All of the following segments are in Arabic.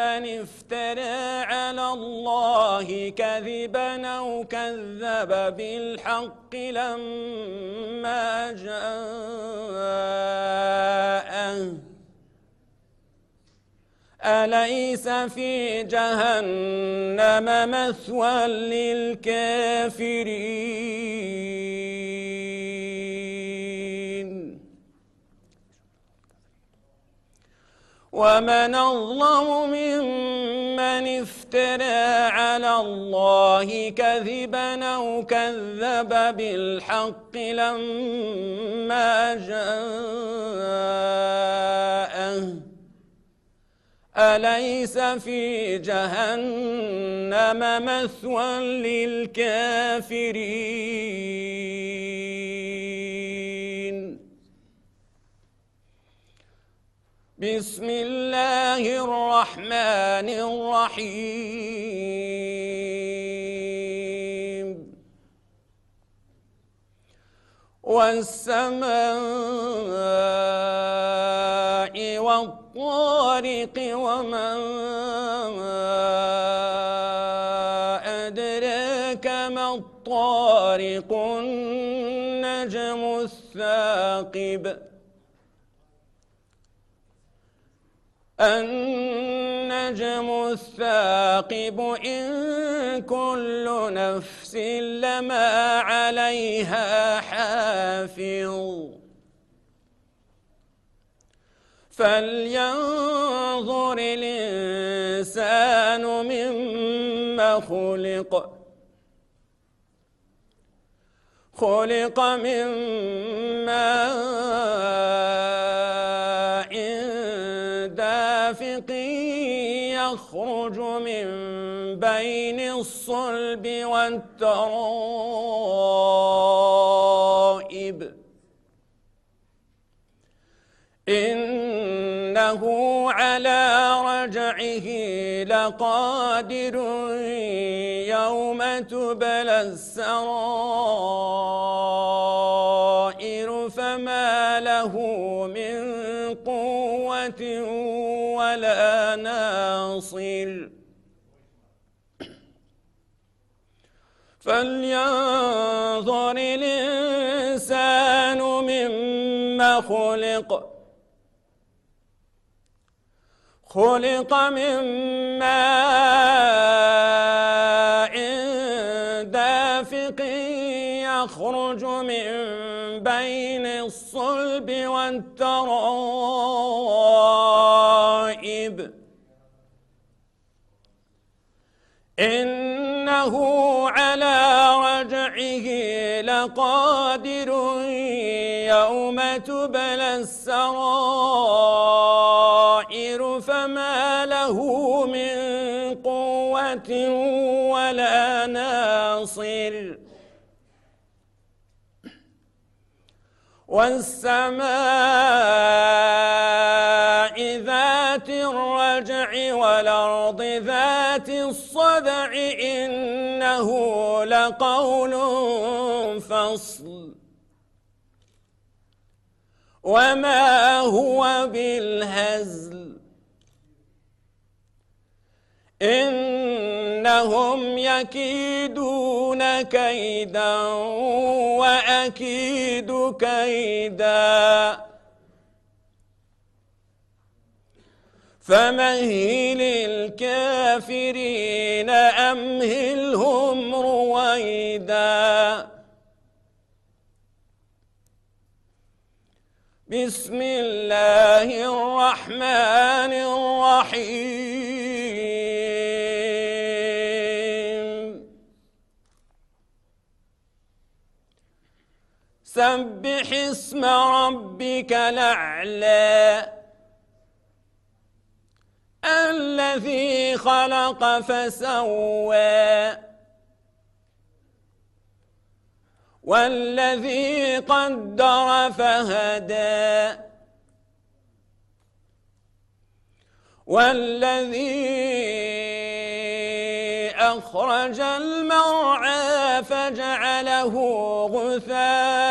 من افترى على الله كذبا أو كذب بالحق لما جاءه أليس في جهنم مثوى للكافرين ومن الله ممن افترى على الله كذبا أو كذب بالحق لما جاءه أليس في جهنم مثوى للكافرين بسم الله الرحمن الرحيم والسماء والطارق وما أدراك ما الطارق النجم الثاقب النجم الثاقب إن كل نفس لما عليها حافظ فلينظر الإنسان مما خلق خلق مما خلق يخرج من بين الصلب والترائب إنه على رجعه لقادر يوم تبلى السرائب ناصر فلينظر الإنسان مما خلق خلق من ماء دافق يخرج من بين الصلب والتراب إنه على رجعه لقادر يوم تبلى السرائر فما له من قوة ولا ناصر والسماء ذات الرجع والأرض ذات إنه لقول فصل وما هو بالهزل إنهم يكيدون كيدا وأكيد كيداً فمهل الكافرين أمهلهم رويدا بسم الله الرحمن الرحيم سبح اسم ربك الأعلى الذي خلق فسوى والذي قدر فهدى والذي أخرج المرعى فجعله غثاء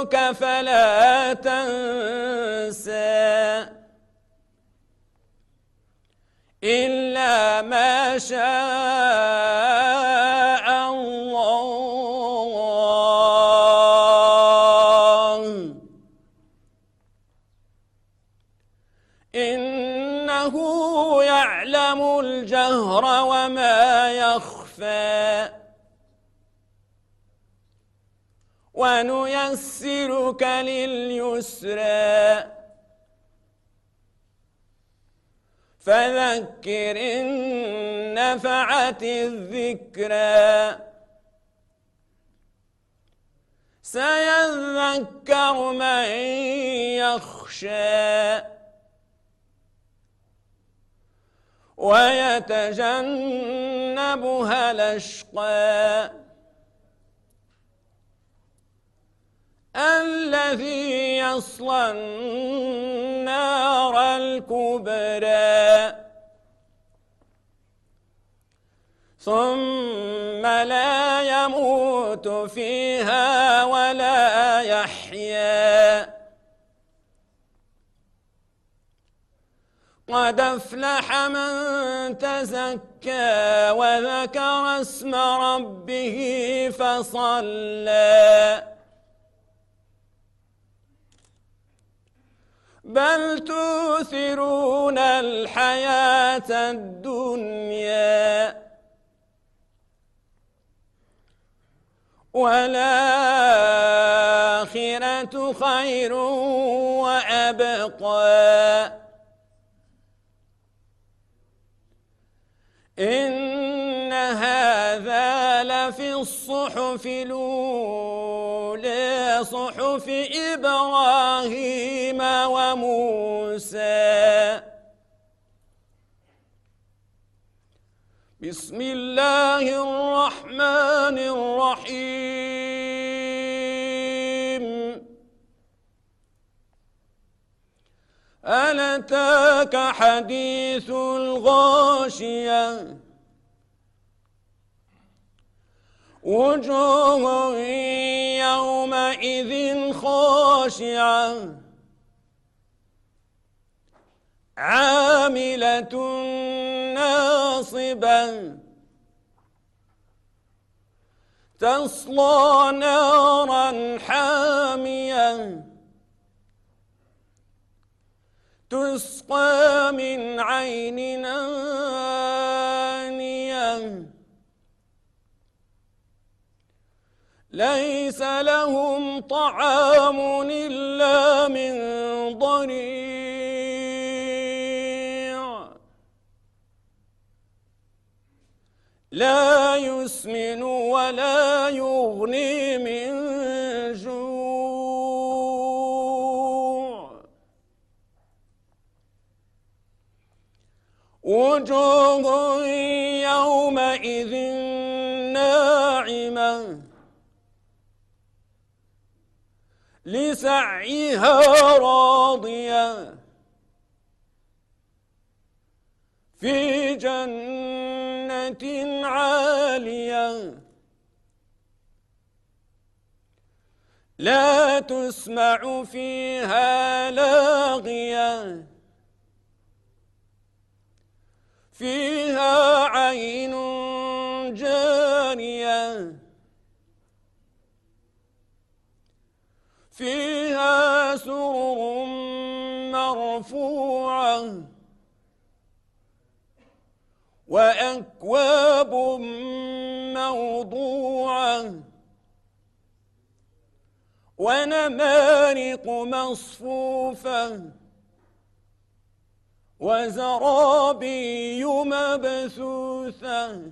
يذكرك فلا تنسى إلا ما شاء الله إنه يعلم الجهر وما يخفى ونيسرك لليسرى فذكر إن نفعت الذكرى سيذكر من يخشى ويتجنبها الأشقى الذي يصلى النار الكبرى ثم لا يموت فيها ولا يحيا قد افلح من تزكى وذكر اسم ربه فصلى بل تؤثرون الحياة الدنيا والآخرة خير وأبقى إن الصحف الأولى صحف إبراهيم وموسى بسم الله الرحمن الرحيم ألتاك حديث الغاشية وجوه يومئذ خاشعة عاملة ناصبة تصلى نارا حامية تسقى من عين نار ليس لهم طعام إلا من ضريع لا يسمن ولا يغني لسعيها راضية في جنة عالية لا تسمع فيها لاغية فيها عين جاريه فيها سرر مرفوعة وأكواب موضوعة ونمارق مصفوفة وزرابي مبثوثة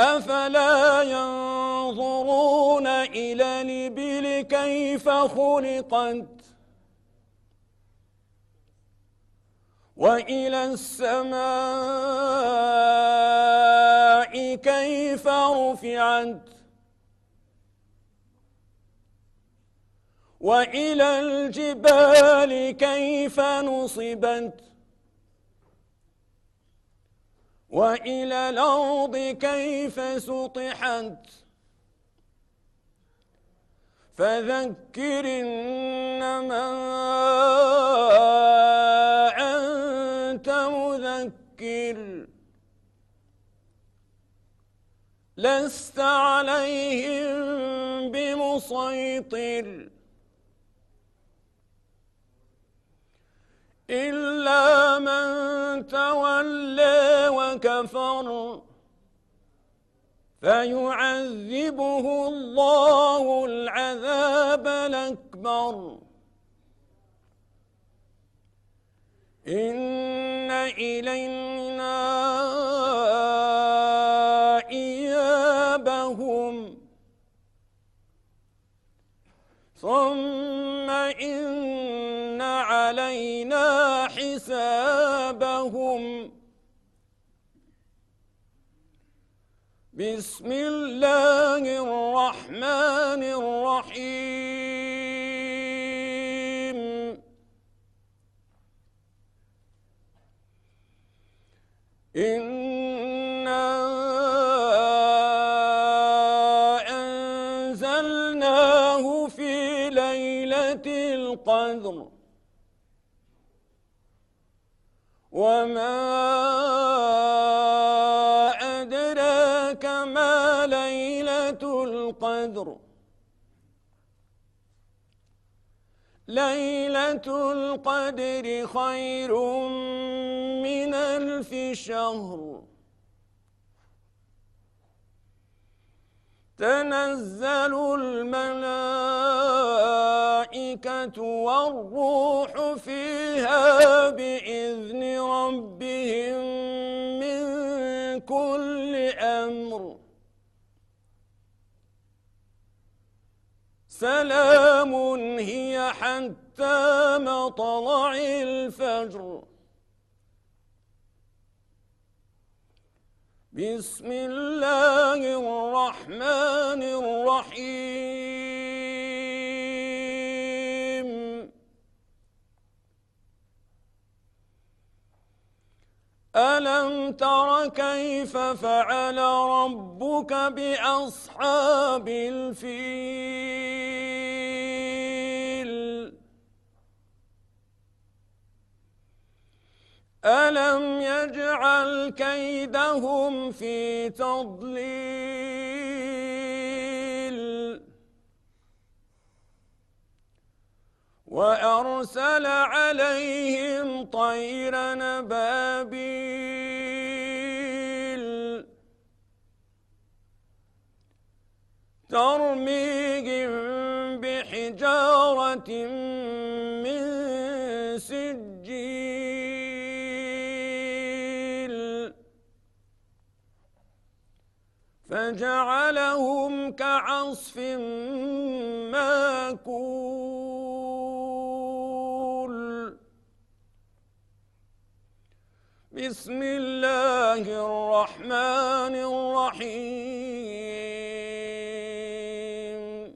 أفلا ينظرون إلى نبل كيف خلقت وإلى السماء كيف رفعت وإلى الجبال كيف نصبت وإلى الأرض كيف سطحت فذكر إنما أنت مذكر لست عليهم بمسيطر إلا من تولى كفر فيعذبه الله العذاب الأكبر إن إلينا إيابهم ثم إن علينا حسابهم بسم الله الرحمن الرحيم إنا أنزلناه في ليلة القدر وما البدر ليلة القدر خير من ألف شهر تنزل الملائكة والروح فيها بإذن ربهم سلام هي حتى مطلع الفجر بسم الله الرحمن الرحيم أَلَمْ تَرَ كَيْفَ فَعَلَ رَبُّكَ بِأَصْحَابِ الْفِيلِ أَلَمْ يَجْعَلْ كَيْدَهُمْ فِي تَضْلِيلٍ وأرسل عليهم طير نبابيل ترميهم بحجارة من سجيل فجعلهم كعصف ماكول بسم الله الرحمن الرحيم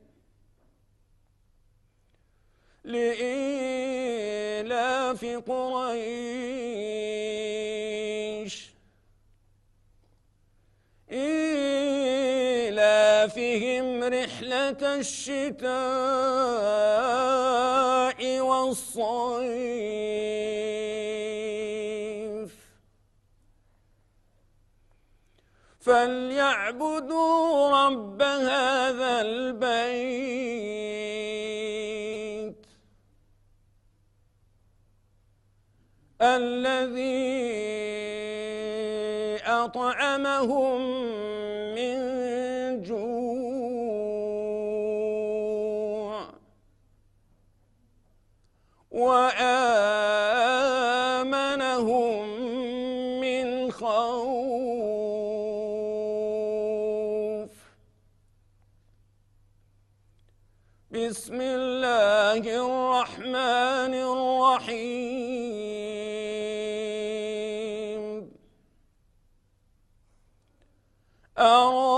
لإيلاف قريش إيلافهم رحلة الشتاء والصيف فليعبدوا رب هذا البيت الذي أطعمهم بسم الله الرحمن الرحيم أرى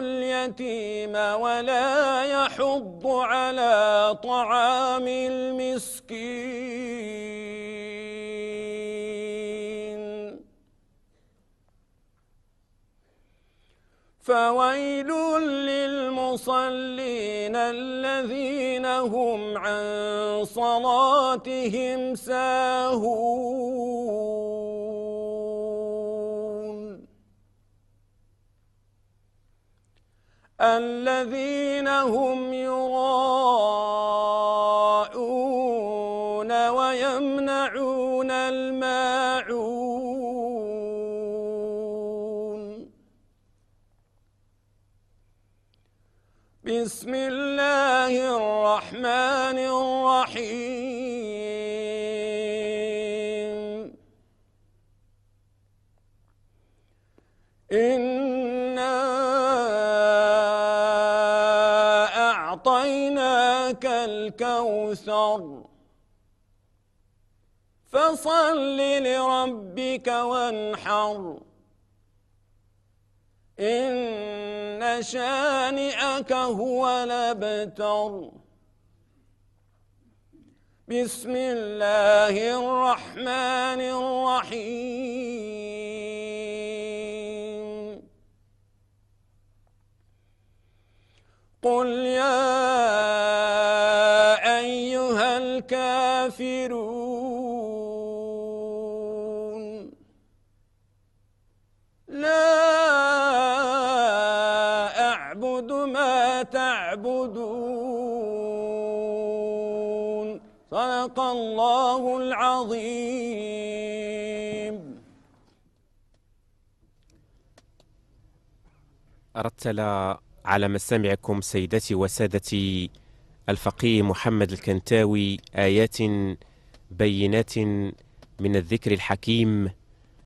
اليتيم ولا يحض على طعام المسكين فويل للمصلين الذين هم عن صلاتهم ساهون الذين هم يراءون ويمنعون فصل لربك وانحر إن شانئك هو لبتر بسم الله الرحمن الرحيم قل يا أيها الكافرون تعبدون صدق الله العظيم رتل على مسامعكم سيدتي وسادتي الفقيه محمد الكنتاوي آيات بينات من الذكر الحكيم